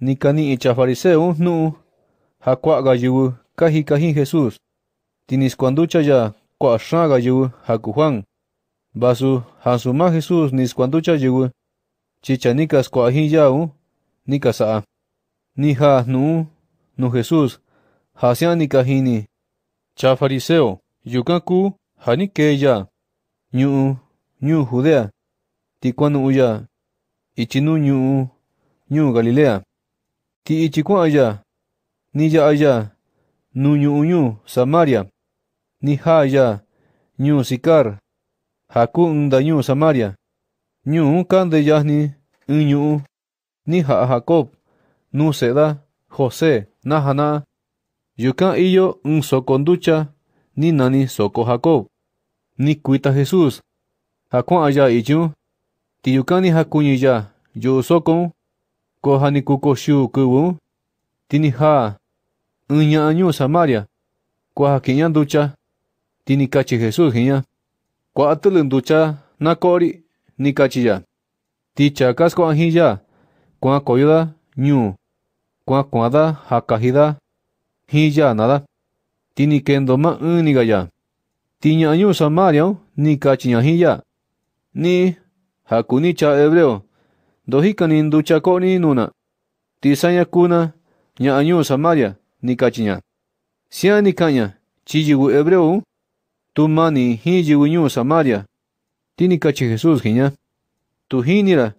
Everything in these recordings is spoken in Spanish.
Nikani fariseo nu haku kaji caji caji Jesús. Tinis ya cuashaga Juan. Basu ma Jesús nis cuanducha Chichanicas cuaji yau Ni ja nu nu Jesús. Hasiani cajini. Cha fariseo yukaku ya. Ñu ñu Judea. Tikwanuya uya. Ichinu ñu ñu Galilea ti'ichikuan aya, ya aya, nuñu uñu, Samaria, ha aya, ñu sikar, hakun ñu Samaria, ñu kande ni ni nija Jacob, nu seda, José, Nahana, yukan iyo un ducha ni nani soko Jacob, ni cuita Jesús, Hakun aya ichu, yukani hakuni ya, yo soko, ha unya Iñañu Samaria, Cuajaquiña Ducha, Tinicachi Jesús kwa Cuatelin Ducha, ni cachilla Ticha Casco Anjilla, Cuacoyuda, Ñu, Kwada Jacajida, Hiya Nada, ya Unigaya, Tiñañu Samaria, Nicachiñajilla, Ni, Hakunicha Hebreo, Dohikanin duchakoni nuna. Tisanya kuna nya añu Samaria nikachiña. Siani kaña chiyigu hebreu mani hiyigu nyu Samaria. Tini kachi Jesus hinya. Tu hinira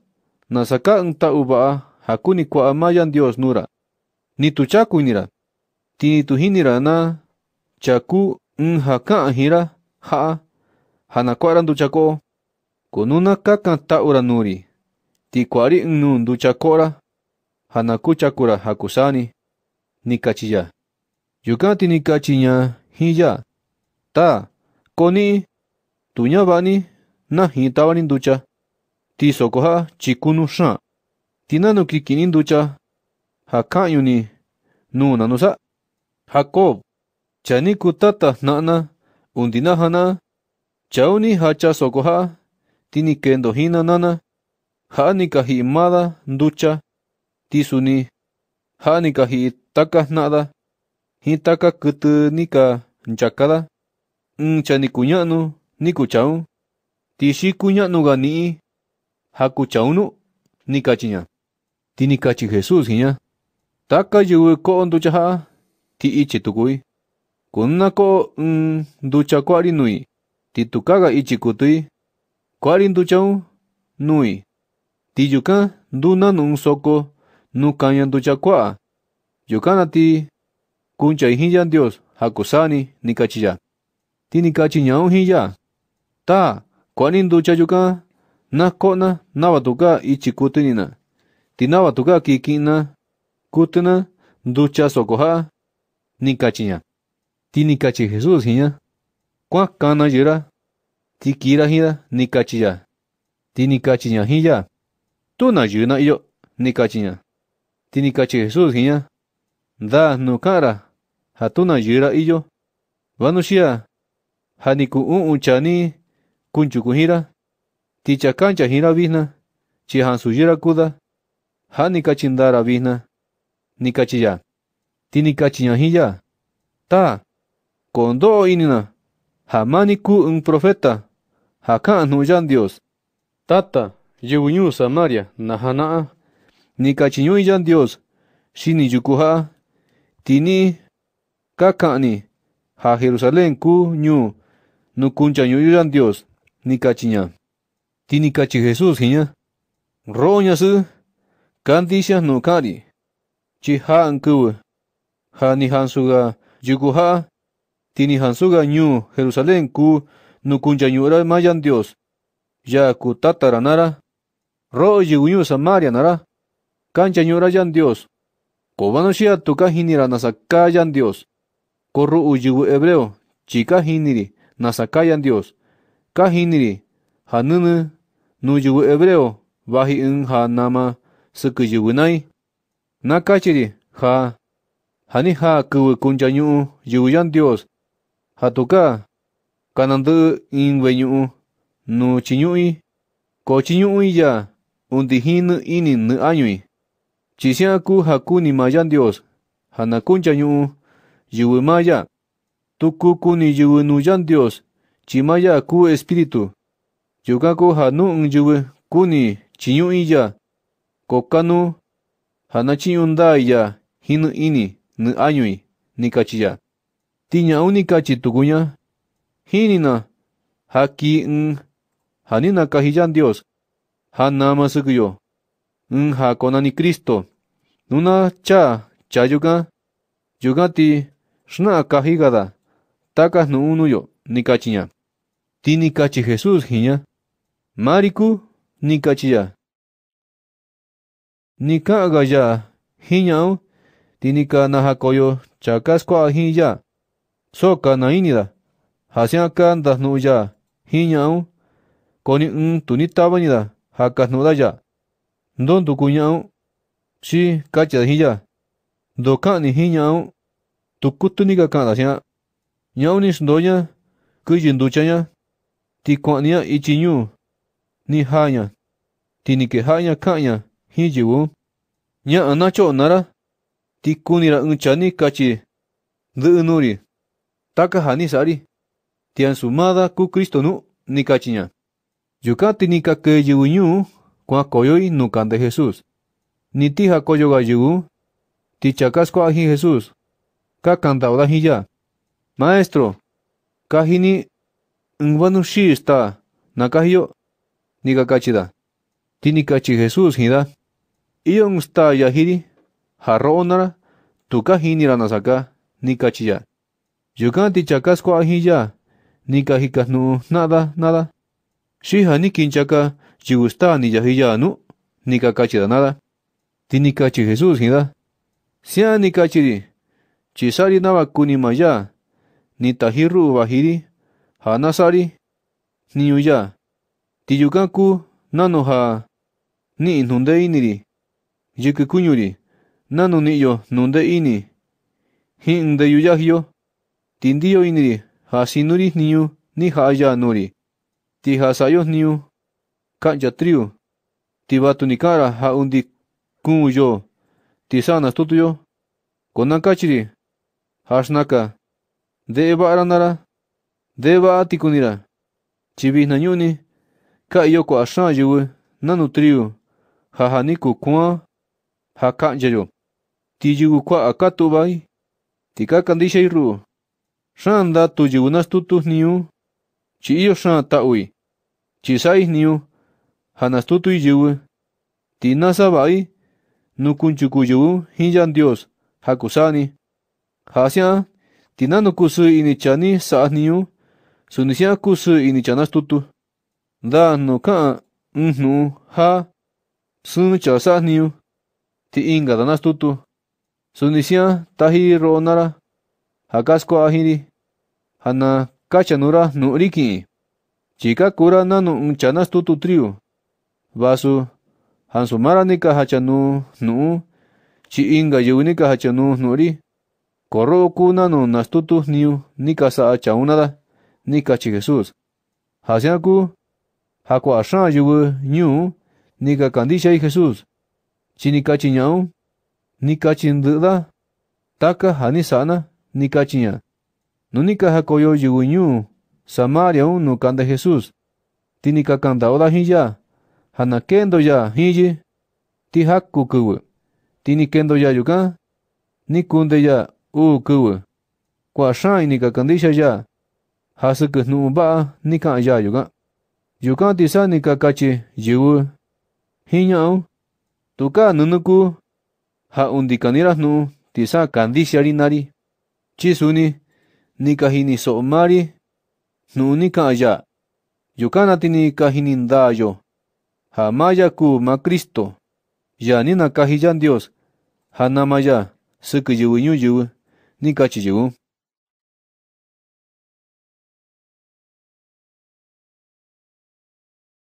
nasaka nta ubaa hakuni kwa amayan Dios nura. Ni tuchaku nira. Tini tu hinira na chaku haka hira haa randu chako, Kununa kakan ta uranuri. t i k u a r i nun duchakora hanakuchakura hakusani n i k a c h i l l a y u k a t i n i k a c h i n y a h i j a ta koni tuñabani na hitawani ducha ti sokoha chikunu s h a tinanu kikini n ducha hakayuni nunanusa j a k o b chaniku tata nana undinahana chauni hacha sokoha tini kendo hina nana janikajimada i nducha tisuni j a n i k a j i t a k a j n a d a jitaka k u t u nika nchakada ncha nikuña'nu n i k u c h a u tixikuña'nuga ni'i jakuchaunu n i k a c h i n y a tinikachi jesus jiña taka y u v ɨ ko'o nducha ja'a ti'ichi t u k u i kuna n ko'o n nducha kua'ri nui titukaga ichi k u t u i kua'ri nduchaun nui tiyukan duna nun soko nukanyan duchakua. Yukana ti kuncha h i n j a n Dios hakusani n i k a c h i l l a Ti nikachi n y a u n hinya. Ta kuanin ducha yukan a kona nabatuka ichi kutinina. Ti nabatuka kikina kutina n ducha sokoha nikachiya. Ti nikachi j e s u s hinya. Kwa kana y e r a ti kira hira n i k a c h i l l a Ti nikachiya n hinya. tu na io Nikachina. ni cachina Tini kachi Jesús Da no cara. Ha tú na iyo. Vanushia. Ha ni ku un un chani. Kunchu kuhira Ticha cancha jira vizna. Chi han kuda. Ha ni kachindara vizna. Ni Tini Ta. Kondo inina. Ha mani un profeta. Ha no Dios. Tata. Yewiñu Samaria, Nahanaa, yan Dios, Shini Yukuha, Tini, Kakani, Ha Jerusalén Ku Ñu, yan Dios, Nikachiña, Tini Kachi Jesús Hiña, su Kandisha ku ha ni han suga Yukuha, Tini Hansuga Ñu, Jerusalén Ku, Nukunchañuyuran Mayan Dios, Ya Ku Tataranara, Roye uñu Samaria nara. kancha yan Dios. Cobano shia tuka hinira Dios. Corro uyu hebreo. Chica hiniri nasaka yan Dios. Ka hiniri. Hanunu nuyu hebreo. Baji un hanama nai Nakachiri ha. Hani ha kuwe kuncha yu yan Dios. Hatuka. Kanandu in weñuu. Nu chiñui. ya. undihin u inin u ayui. n Chisiaku hakuni mayan Dios, hanakuncha n yu, yuwe maya, tuku kuni yuwe nuyan Dios, chimaya ku e s p i r i t u y u k a k u hanu un yuwe kuni chiyu iya, kokanu, h a n a c h i u n d a iya, hinu ini, n u ayui, n nikachiya. Tiña unikachi tukuña, hinina, haki un, hanina kajiyan Dios. 하나마 Un Kristo. Nuna Cristo. Nuna cha, Yuga yugati, shna takas no unuyo nikachiña. Ti kachi Jesús hiña Mariku nikachiya. Nikaga ya Tinika ti na najakoyo chakasqua Soka na inida. kanda nu ya jiñao. Koni un jakajnudaya ndo ndukuña'u xi kachadajiya ndo ka'niji ña'u tukutuniga ka'ndajiña ña'uni xndoña kɨyi nduchaña tikua'niña ichi ñuu ni jaña tinikeja'aña ka'anña jin yɨvu ña'a nacho'onara tikunira ɨn chani kachi ndɨ'ɨ nuri takaja ni sa'ari sumada ku Cristo nu' ni kachiña Yuka tinika que kwa kwa coyoi nukan de Jesús. Ni tija ti chakas kwa hi Jesús. Ka cantauda ya. Maestro, kahini ngwanushi está, nakahiyo, nika Ti ni chi Jesús hida. sta está yahiri, jarro onara, tukahini ranasaka, nika ya. Yuka kwa hi ya, nika nu nada, nada. Shihani kinchaka chigusta ni y a h i l a anu, ni kakachi danada. Tini kachi Jesús hida. Sia ni kachiri. Chisari n a v a kunimaya. Ni tahiru bahiri. Hanasari. Ni uya. Tiyukaku nano ha. Ni nunde iniri. Yukikunyuri. Nano niyo nunde ini. Hin de y u y a h i o Tindiyo iniri. Hasinuri niyu ni haya nuri. tihasayohniu, kanyatriu, tibatunikara haundi kunyo, tisanas tutuyo, konakachiri, hashnaka, deba aranara, deba atikunira, chibisnayuni, kayoko ashan yuwe, nanutriu, hahaniku kuan, hakanyayo, tiyugu kwa akatubai, tikakandisha iru, shanda tuyugunas tutus niu, chi iyo shan taui, chisayniu hanastutuyuwi, tinasabai, nukunchukuyuwi hinyan Dios, hakusani, h a s i a tinano kusu inichani saaniu, s u n i s i a kusu inichanastutu, da n u kaan, unnu, ha, sun chasaniu, ti inga danastutu, s u n i s i a tahi ronara, hakasko ahiri, hana kachanura nuriki. Chikakura nanu unchanas tutu triu. Vasu, hansumarani hachanu nuu, chi inga yuni hachanu nuri. Korro nanu nastutu niu, nika saa chaunada, nika chi Jesús. Hasiaku, hakwa ashan yugu niu, nika kandisha i Jesús. Chinika chiñau, nika chindida, taka hanisana, nika chiña. Nunika hakoyo yugu niu, 撒玛利亚人看见耶稣，就尼卡看见了拉吉雅，哈那肯多雅，吉吉，提哈库库，尼卡肯多雅，尤卡，尼库恩多雅，乌库，库阿山尼卡肯迪西亚，哈斯格努姆巴，尼卡阿雅尤卡，尤卡提萨尼卡卡切，吉乌，吉尼亚乌，托卡南努库，哈恩迪卡尼拉努，提萨肯迪西亚里纳里，奇苏尼，尼卡吉尼索玛里。nunika aya, yukanatini kahinindayo, hamayaku ma Cristo, yanina Kahijan Dios, hanamaya, suku yuwi